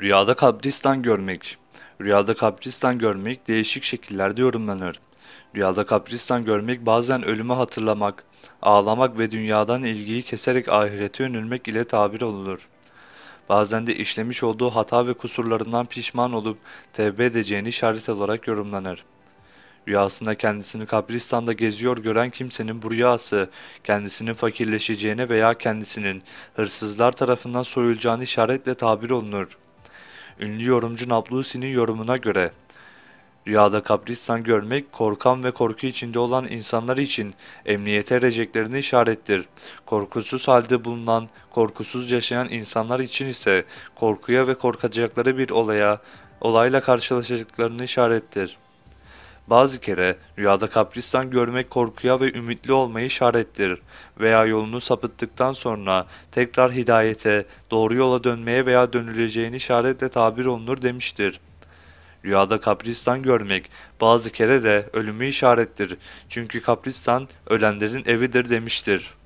Rüyada kabristan görmek. Rüyada kabristan görmek değişik şekillerde yorumlanır. Rüyada kabristan görmek bazen ölümü hatırlamak, ağlamak ve dünyadan ilgiyi keserek ahirete yönelmek ile tabir olunur. Bazen de işlemiş olduğu hata ve kusurlarından pişman olup tevbe edeceğini işaret olarak yorumlanır. Rüyasında kendisini kabristanda geziyor gören kimsenin bu rüyası kendisinin fakirleşeceğine veya kendisinin hırsızlar tarafından soyulacağını işaretle tabir olunur. Ünlü yorumcu Nablusi'nin yorumuna göre Rüyada kabristan görmek korkan ve korku içinde olan insanlar için emniyete ereceklerini işarettir. Korkusuz halde bulunan, korkusuz yaşayan insanlar için ise korkuya ve korkacakları bir olaya, olayla karşılaşacaklarını işarettir. Bazı kere rüyada kapristan görmek korkuya ve ümitli olmayı işarettir veya yolunu sapıttıktan sonra tekrar hidayete, doğru yola dönmeye veya dönüleceğini işaretle tabir olunur demiştir. Rüyada kapristan görmek bazı kere de ölümü işarettir çünkü kapristan ölenlerin evidir demiştir.''